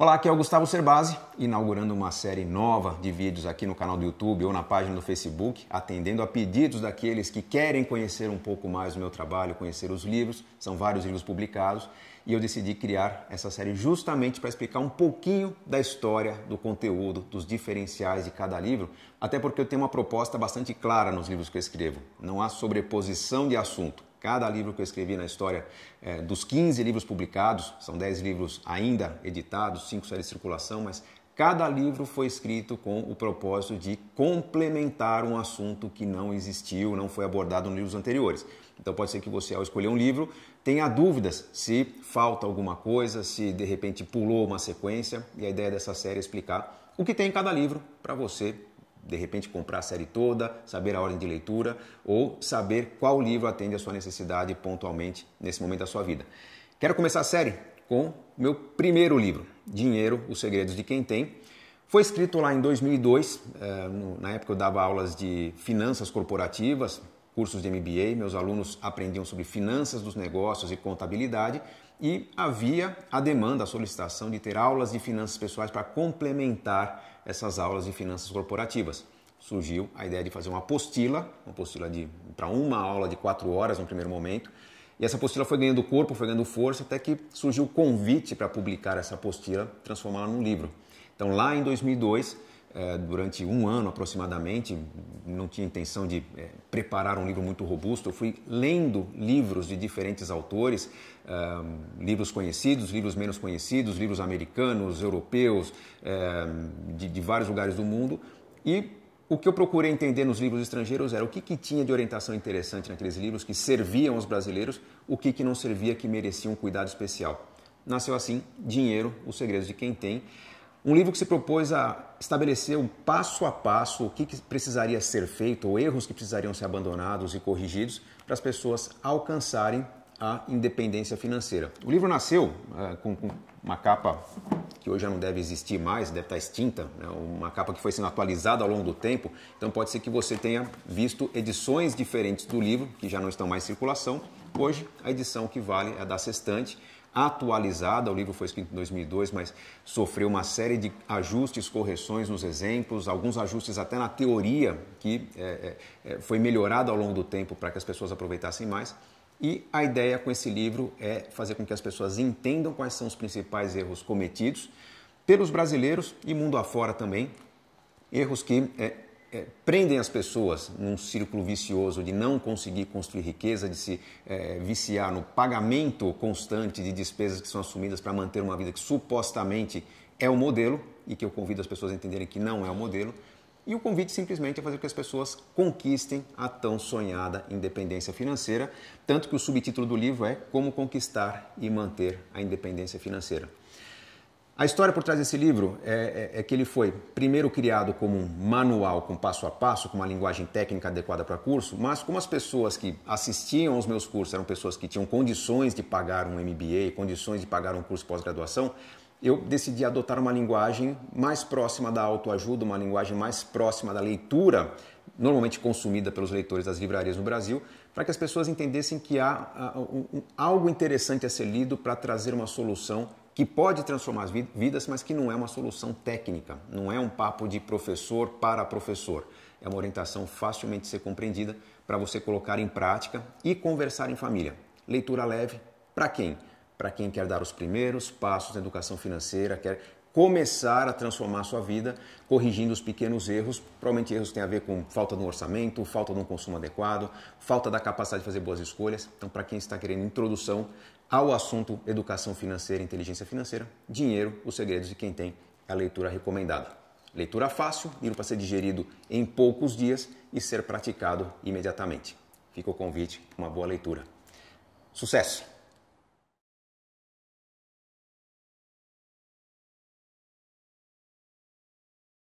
Olá, aqui é o Gustavo Cerbasi, inaugurando uma série nova de vídeos aqui no canal do YouTube ou na página do Facebook, atendendo a pedidos daqueles que querem conhecer um pouco mais do meu trabalho, conhecer os livros, são vários livros publicados, e eu decidi criar essa série justamente para explicar um pouquinho da história, do conteúdo, dos diferenciais de cada livro, até porque eu tenho uma proposta bastante clara nos livros que eu escrevo. Não há sobreposição de assunto. Cada livro que eu escrevi na história, é, dos 15 livros publicados, são 10 livros ainda editados, 5 saíram de circulação, mas cada livro foi escrito com o propósito de complementar um assunto que não existiu, não foi abordado nos livros anteriores. Então pode ser que você, ao escolher um livro, tenha dúvidas se falta alguma coisa, se de repente pulou uma sequência, e a ideia dessa série é explicar o que tem em cada livro para você de repente comprar a série toda, saber a ordem de leitura ou saber qual livro atende a sua necessidade pontualmente nesse momento da sua vida. Quero começar a série com meu primeiro livro, Dinheiro, os Segredos de Quem Tem. Foi escrito lá em 2002, eh, na época eu dava aulas de finanças corporativas, cursos de MBA, meus alunos aprendiam sobre finanças dos negócios e contabilidade e havia a demanda, a solicitação de ter aulas de finanças pessoais para complementar essas aulas de finanças corporativas. Surgiu a ideia de fazer uma apostila, uma apostila para uma aula de quatro horas no primeiro momento, e essa apostila foi ganhando corpo, foi ganhando força, até que surgiu o convite para publicar essa apostila, transformá-la num livro. Então, lá em 2002, é, durante um ano aproximadamente, não tinha intenção de é, preparar um livro muito robusto, eu fui lendo livros de diferentes autores, é, livros conhecidos, livros menos conhecidos, livros americanos, europeus, é, de, de, vários lugares do mundo, e o que eu procurei entender nos livros estrangeiros era o que, que tinha de orientação interessante naqueles livros que serviam aos brasileiros, o que, que não servia, que merecia um cuidado especial. Nasceu assim Dinheiro, os segredos de quem tem, um livro que se propôs a estabelecer um passo a passo o que, que precisaria ser feito, ou erros que precisariam ser abandonados e corrigidos para as pessoas alcançarem a independência financeira. O livro nasceu é, com, com, uma capa que hoje já não deve existir mais, deve estar extinta, né? uma capa que foi sendo atualizada ao longo do tempo. Então pode ser que você tenha visto edições diferentes do livro que já não estão mais em circulação. Hoje a edição que vale é a da sextante atualizada. O livro foi escrito em 2002, mas sofreu uma série de ajustes, correções nos exemplos, alguns ajustes até na teoria, que é, é, é foi melhorada ao longo do tempo para que as pessoas aproveitassem mais. E a ideia com esse livro é fazer com que as pessoas entendam quais são os principais erros cometidos pelos brasileiros e mundo afora também, erros que é, é, prendem as pessoas num círculo vicioso de não conseguir construir riqueza, de se é, viciar no pagamento constante de despesas que são assumidas para manter uma vida que supostamente é o modelo, e que eu convido as pessoas a entenderem que não é o modelo. E o convite simplesmente é fazer com que as pessoas conquistem a tão sonhada independência financeira, tanto que o subtítulo do livro é Como Conquistar e Manter a Independência Financeira. A história por trás desse livro é, é, é, que ele foi primeiro criado como um manual com passo a passo, com uma linguagem técnica adequada para curso, mas como as pessoas que assistiam aos meus cursos eram pessoas que tinham condições de pagar um MBA, condições de pagar um curso pós-graduação, eu decidi adotar uma linguagem mais próxima da autoajuda, uma linguagem mais próxima da leitura, normalmente consumida pelos leitores das livrarias no Brasil, para que as pessoas entendessem que há algo interessante a ser lido para trazer uma solução que pode transformar as vidas, mas que não é uma solução técnica, não é um papo de professor para professor. É uma orientação facilmente ser compreendida para você colocar em prática e conversar em família. Leitura leve para quem? Para quem quer dar os primeiros passos na educação financeira, quer começar a transformar a sua vida corrigindo os pequenos erros. Provavelmente erros têm a ver com falta de um orçamento, falta de um consumo adequado, falta da capacidade de fazer boas escolhas. Então, para quem está querendo introdução ao assunto educação financeira, inteligência financeira, dinheiro, os segredos de quem tem a leitura recomendada. Leitura fácil, livro para ser digerido em poucos dias e ser praticado imediatamente. Fica o convite, uma boa leitura. Sucesso!